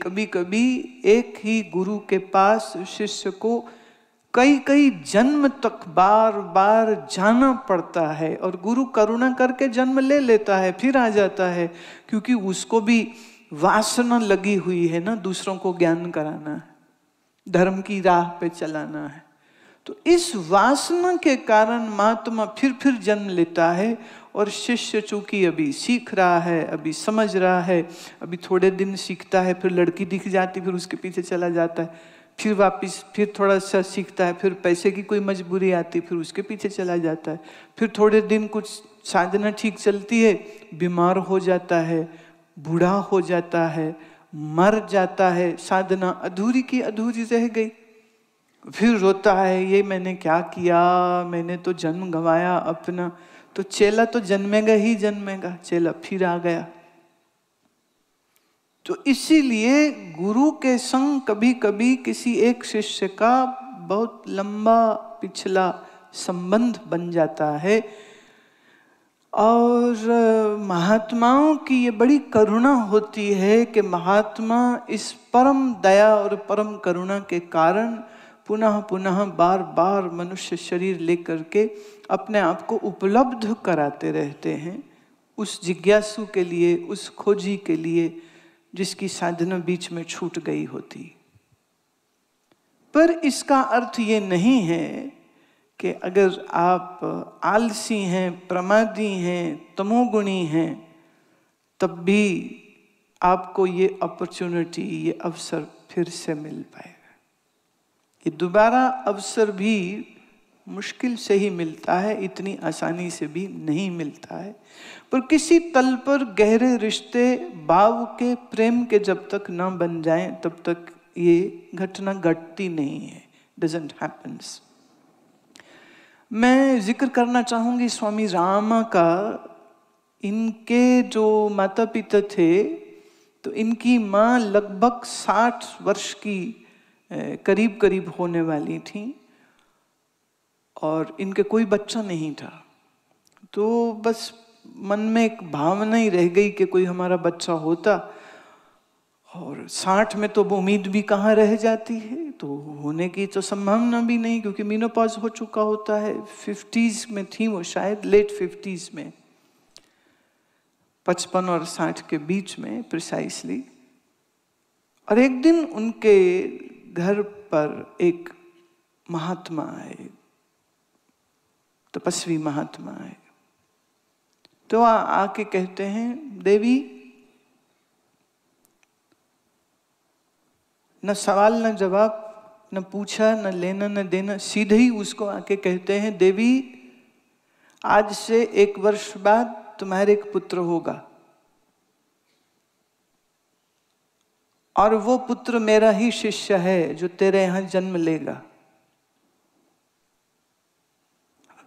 कभी कभी एक ही गुरु के पास शिष्य को कई कई जन्म तक बार बार जाना पड़ता है और गुरु करुणा करके जन्म ले लेता है फिर आ जाता है क्योंकि उसको भी वासना लगी हुई है ना दूसरों को ज्ञान कराना है धर्म की राह पे चलाना है तो इस वासना के कारण महात्मा फिर फिर जन्म लेता है और शिष्य चूंकि अभी सीख रहा है अभी समझ रहा है अभी थोड़े दिन सीखता है फिर लड़की दिख जाती फिर उसके पीछे चला जाता है फिर वापस फिर थोड़ा सा सीखता है फिर पैसे की कोई मजबूरी आती फिर उसके पीछे चला जाता है फिर थोड़े दिन कुछ साधना ठीक चलती है बीमार हो जाता है बूढ़ा हो जाता है मर जाता है साधना अधूरी की अधूरी रह गई फिर रोता है ये मैंने क्या किया मैंने तो जन्म गंवाया अपना तो चेला तो जन्मेगा ही जन्मेगा चेला फिर आ गया तो इसीलिए गुरु के संग कभी कभी किसी एक शिष्य का बहुत लंबा पिछला संबंध बन जाता है और महात्माओं की ये बड़ी करुणा होती है कि महात्मा इस परम दया और परम करुणा के कारण पुनः पुनः बार बार मनुष्य शरीर लेकर के अपने आप को उपलब्ध कराते रहते हैं उस जिज्ञासु के लिए उस खोजी के लिए जिसकी साधना बीच में छूट गई होती पर इसका अर्थ ये नहीं है कि अगर आप आलसी हैं प्रमादी हैं तमोगुणी हैं तब भी आपको ये अपॉर्चुनिटी ये अवसर फिर से मिल पाए कि दोबारा अवसर भी मुश्किल से ही मिलता है इतनी आसानी से भी नहीं मिलता है पर किसी तल पर गहरे रिश्ते भाव के प्रेम के जब तक ना बन जाएं तब तक ये घटना घटती नहीं है डजेंट हैपन्स मैं जिक्र करना चाहूंगी स्वामी रामा का इनके जो माता पिता थे तो इनकी माँ लगभग साठ वर्ष की करीब करीब होने वाली थी और इनके कोई बच्चा नहीं था तो बस मन में एक भावना ही रह गई कि कोई हमारा बच्चा होता और साठ में तो उम्मीद भी कहाँ रह जाती है तो होने की तो संभावना भी नहीं क्योंकि मीनोपॉज हो चुका होता है फिफ्टीज़ में थी वो शायद लेट फिफ्टीज़ में पचपन और साठ के बीच में प्रिसाइसली और एक दिन उनके घर पर एक महात्मा आए तपस्वी महात्मा आए तो आ, आके कहते हैं देवी न सवाल न जवाब न पूछा न लेना न देना सीधे ही उसको आके कहते हैं देवी आज से एक वर्ष बाद तुम्हारे एक पुत्र होगा और वो पुत्र मेरा ही शिष्य है जो तेरे यहां जन्म लेगा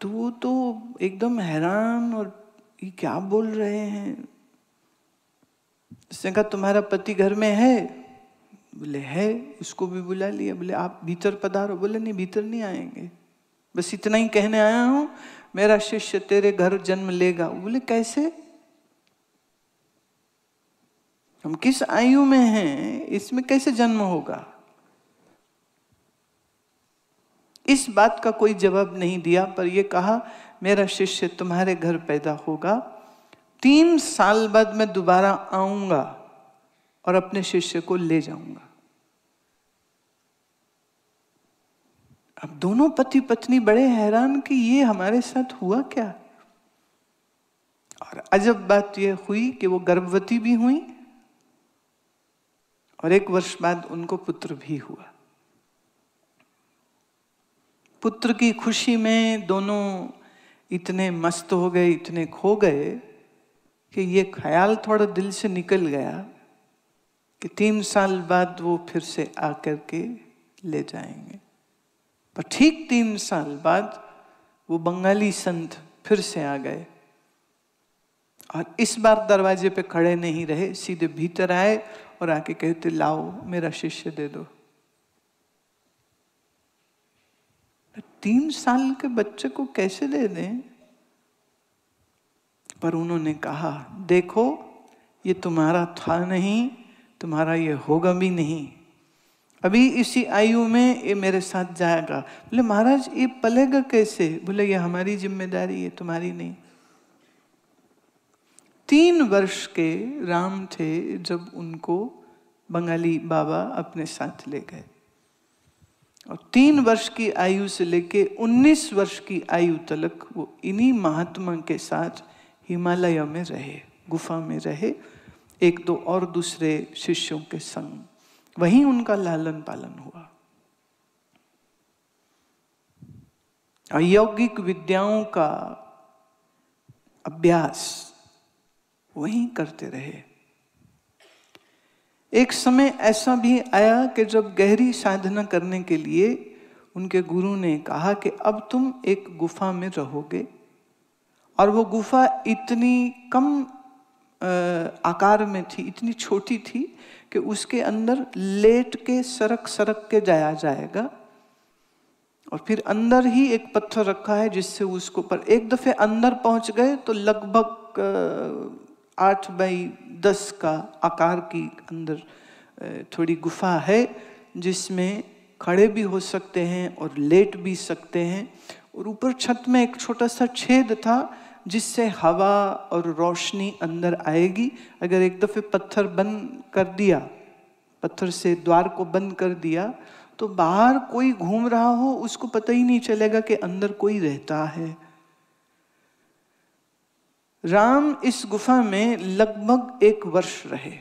तो वो तो एकदम हैरान और ये क्या बोल रहे हैं उसने कहा तुम्हारा पति घर में है बोले है उसको भी बुला लिया बोले आप भीतर पधारो बोले नहीं भीतर नहीं आएंगे बस इतना ही कहने आया हूं मेरा शिष्य तेरे घर जन्म लेगा बोले कैसे हम किस आयु में हैं इसमें कैसे जन्म होगा इस बात का कोई जवाब नहीं दिया पर यह कहा मेरा शिष्य तुम्हारे घर पैदा होगा तीन साल बाद मैं दोबारा आऊंगा और अपने शिष्य को ले जाऊंगा अब दोनों पति पत्नी बड़े हैरान कि ये हमारे साथ हुआ क्या और अजब बात यह हुई कि वो गर्भवती भी हुई और एक वर्ष बाद उनको पुत्र भी हुआ पुत्र की खुशी में दोनों इतने मस्त हो गए इतने खो गए कि ये ख्याल थोड़ा दिल से निकल गया कि तीन साल बाद वो फिर से आकर के ले जाएंगे पर ठीक तीन साल बाद वो बंगाली संत फिर से आ गए और इस बार दरवाजे पे खड़े नहीं रहे सीधे भीतर आए और आके कहते लाओ मेरा शिष्य दे दो तो तीन साल के बच्चे को कैसे दे दें पर उन्होंने कहा देखो ये तुम्हारा था नहीं तुम्हारा ये होगा भी नहीं अभी इसी आयु में ये मेरे साथ जाएगा बोले महाराज ये पलेगा कैसे बोले ये हमारी जिम्मेदारी है तुम्हारी नहीं तीन वर्ष के राम थे जब उनको बंगाली बाबा अपने साथ ले गए और तीन वर्ष की आयु से लेके उन्नीस वर्ष की आयु तक वो इन्हीं महात्मा के साथ हिमालय में रहे गुफा में रहे एक दो और दूसरे शिष्यों के संग वहीं उनका लालन पालन हुआ अयोगिक विद्याओं का अभ्यास वहीं करते रहे एक समय ऐसा भी आया कि जब गहरी साधना करने के लिए उनके गुरु ने कहा कि अब तुम एक गुफा में रहोगे और वो गुफा इतनी कम आकार में थी इतनी छोटी थी कि उसके अंदर लेट के सरक सरक के जाया जाएगा और फिर अंदर ही एक पत्थर रखा है जिससे उसको पर एक दफे अंदर पहुंच गए तो लगभग आठ बाई दस का आकार की अंदर थोड़ी गुफा है जिसमें खड़े भी हो सकते हैं और लेट भी सकते हैं और ऊपर छत में एक छोटा सा छेद था जिससे हवा और रोशनी अंदर आएगी अगर एक दफ़े पत्थर बंद कर दिया पत्थर से द्वार को बंद कर दिया तो बाहर कोई घूम रहा हो उसको पता ही नहीं चलेगा कि अंदर कोई रहता है राम इस गुफा में लगभग एक वर्ष रहे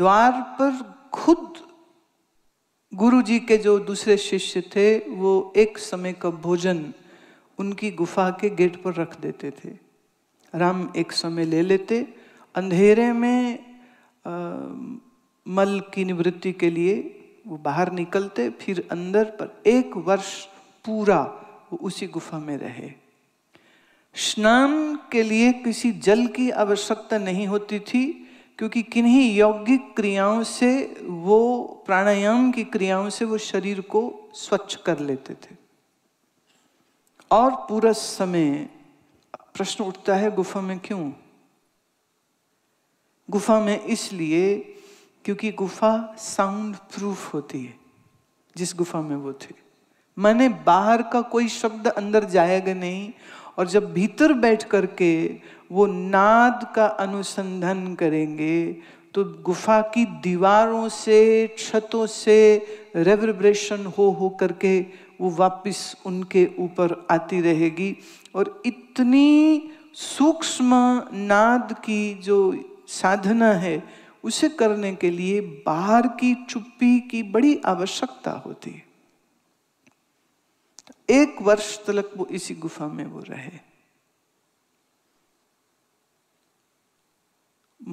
द्वार पर खुद गुरु जी के जो दूसरे शिष्य थे वो एक समय का भोजन उनकी गुफा के गेट पर रख देते थे राम एक समय ले लेते अंधेरे में आ, मल की निवृत्ति के लिए वो बाहर निकलते फिर अंदर पर एक वर्ष पूरा वो उसी गुफा में रहे स्नान के लिए किसी जल की आवश्यकता नहीं होती थी क्योंकि किन्हीं यौगिक क्रियाओं से वो प्राणायाम की क्रियाओं से वो शरीर को स्वच्छ कर लेते थे और पूरा समय प्रश्न उठता है गुफा में क्यों गुफा में इसलिए क्योंकि गुफा साउंड प्रूफ होती है जिस गुफा में वो थे मैंने बाहर का कोई शब्द अंदर जाएगा नहीं और जब भीतर बैठ करके वो नाद का अनुसंधान करेंगे तो गुफा की दीवारों से छतों से रेवरब्रेशन हो हो करके वो वापस उनके ऊपर आती रहेगी और इतनी सूक्ष्म नाद की जो साधना है उसे करने के लिए बाहर की चुप्पी की बड़ी आवश्यकता होती है एक वर्ष तक वो इसी गुफा में वो रहे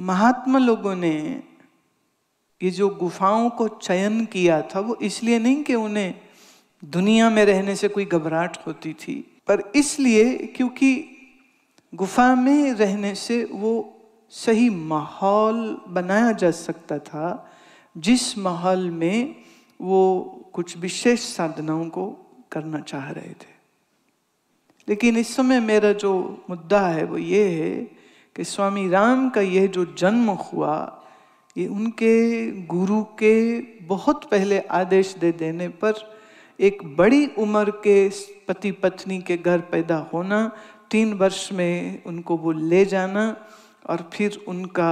महात्मा लोगों ने ये जो गुफाओं को चयन किया था वो इसलिए नहीं कि उन्हें दुनिया में रहने से कोई घबराहट होती थी पर इसलिए क्योंकि गुफा में रहने से वो सही माहौल बनाया जा सकता था जिस माहौल में वो कुछ विशेष साधनाओं को करना चाह रहे थे लेकिन इस समय मेरा जो मुद्दा है वो ये है कि स्वामी राम का यह जो जन्म हुआ ये उनके गुरु के बहुत पहले आदेश दे देने पर एक बड़ी उम्र के पति पत्नी के घर पैदा होना तीन वर्ष में उनको वो ले जाना और फिर उनका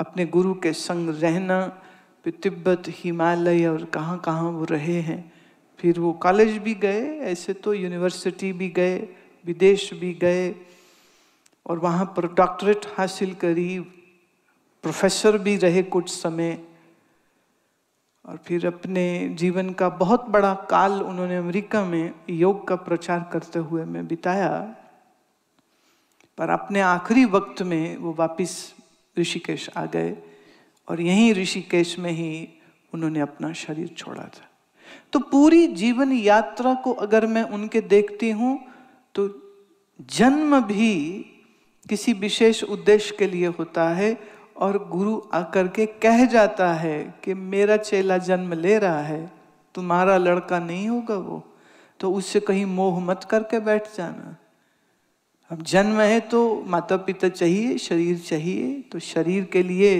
अपने गुरु के संग रहना तिब्बत हिमालय और कहाँ कहाँ वो रहे हैं फिर वो कॉलेज भी गए ऐसे तो यूनिवर्सिटी भी गए विदेश भी गए और वहाँ पर डॉक्टरेट हासिल करी प्रोफेसर भी रहे कुछ समय और फिर अपने जीवन का बहुत बड़ा काल उन्होंने अमेरिका में योग का प्रचार करते हुए मैं बिताया पर अपने आखिरी वक्त में वो वापस ऋषिकेश आ गए और यहीं ऋषिकेश में ही उन्होंने अपना शरीर छोड़ा था तो पूरी जीवन यात्रा को अगर मैं उनके देखती हूं तो जन्म भी किसी विशेष उद्देश्य के लिए होता है और गुरु आकर के कह जाता है कि मेरा चेला जन्म ले रहा है तुम्हारा लड़का नहीं होगा वो तो उससे कहीं मोह मत करके बैठ जाना अब जन्म है तो माता पिता चाहिए शरीर चाहिए तो शरीर के लिए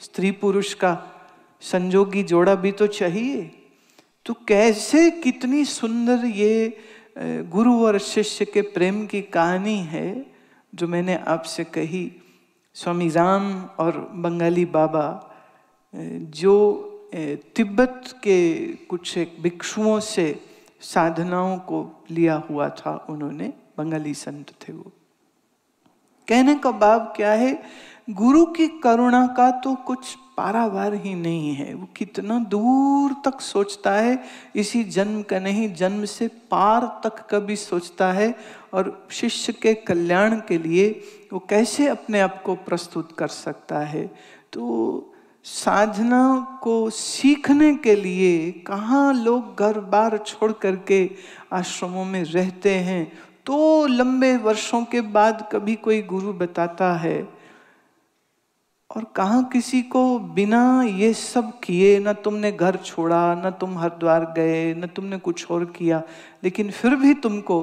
स्त्री पुरुष का संजोगी जोड़ा भी तो चाहिए तो कैसे कितनी सुंदर ये गुरु और शिष्य के प्रेम की कहानी है जो मैंने आपसे कही स्वामी राम और बंगाली बाबा जो तिब्बत के कुछ एक भिक्षुओं से साधनाओं को लिया हुआ था उन्होंने बंगाली संत थे वो कहने का भाव क्या है गुरु की करुणा का तो कुछ पारावार ही नहीं है वो कितना दूर तक सोचता है इसी जन्म का नहीं जन्म से पार तक का भी सोचता है और शिष्य के कल्याण के लिए वो कैसे अपने आप को प्रस्तुत कर सकता है तो साधना को सीखने के लिए कहाँ लोग घर बार छोड़ करके आश्रमों में रहते हैं तो लंबे वर्षों के बाद कभी कोई गुरु बताता है और कहा किसी को बिना ये सब किए ना तुमने घर छोड़ा ना तुम हरिद्वार गए ना तुमने कुछ और किया लेकिन फिर भी तुमको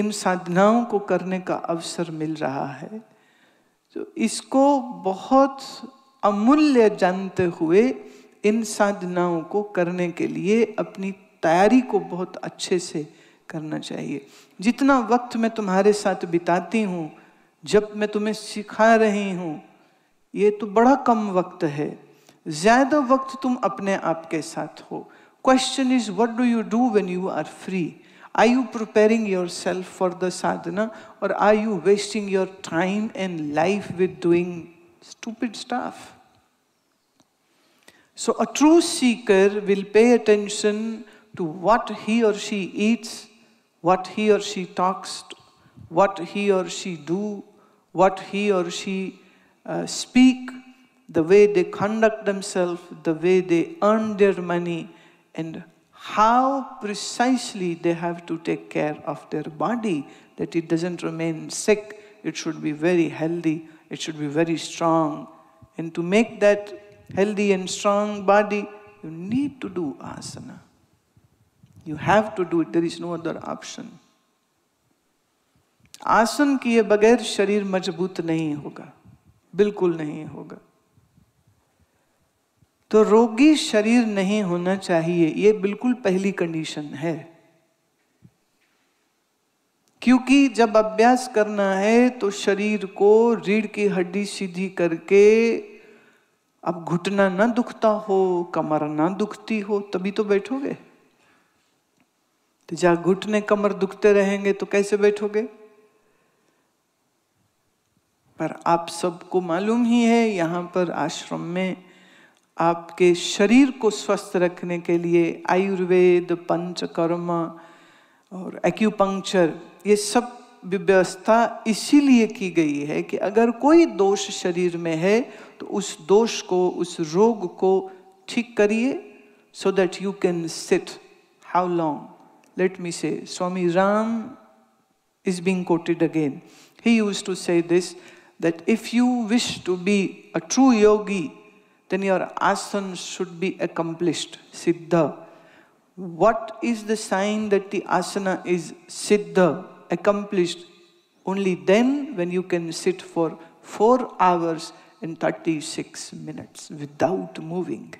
इन साधनाओं को करने का अवसर मिल रहा है तो इसको बहुत अमूल्य जानते हुए इन साधनाओं को करने के लिए अपनी तैयारी को बहुत अच्छे से करना चाहिए जितना वक्त मैं तुम्हारे साथ बिताती हूँ जब मैं तुम्हें सिखा रही हूँ ये तो बड़ा कम वक्त है ज्यादा वक्त तुम अपने आप के साथ हो question is what do you do when you are free I you preparing yourself for the sadhana or I you wasting your time and life with doing stupid stuff so a true seeker will pay attention to what he or she Yeats what he or she talks what he or she do what he or she uh, speak, the way they conduct themselves, the way they earn their money, and how precisely they have to take care of their body that it doesn't remain sick, it should be very healthy, it should be very strong. And to make that healthy and strong body, you need to do asana. You have to do it, there is no other option. Asana kiye बगैर sharir majboot nahi hoga. बिल्कुल नहीं होगा तो रोगी शरीर नहीं होना चाहिए यह बिल्कुल पहली कंडीशन है क्योंकि जब अभ्यास करना है तो शरीर को रीढ़ की हड्डी सीधी करके अब घुटना ना दुखता हो कमर ना दुखती हो तभी तो बैठोगे तो जहां घुटने कमर दुखते रहेंगे तो कैसे बैठोगे पर आप सबको मालूम ही है यहाँ पर आश्रम में आपके शरीर को स्वस्थ रखने के लिए आयुर्वेद पंचकर्म और एक्यूपंक्चर ये सब व्यवस्था इसीलिए की गई है कि अगर कोई दोष शरीर में है तो उस दोष को उस रोग को ठीक करिए so that you can sit how long let me say Swami Ram is being quoted again he used to say this that if you wish to be a true yogi, then your asana should be accomplished, siddha. What is the sign that the asana is siddha, accomplished? Only then when you can sit for 4 hours and 36 minutes without moving.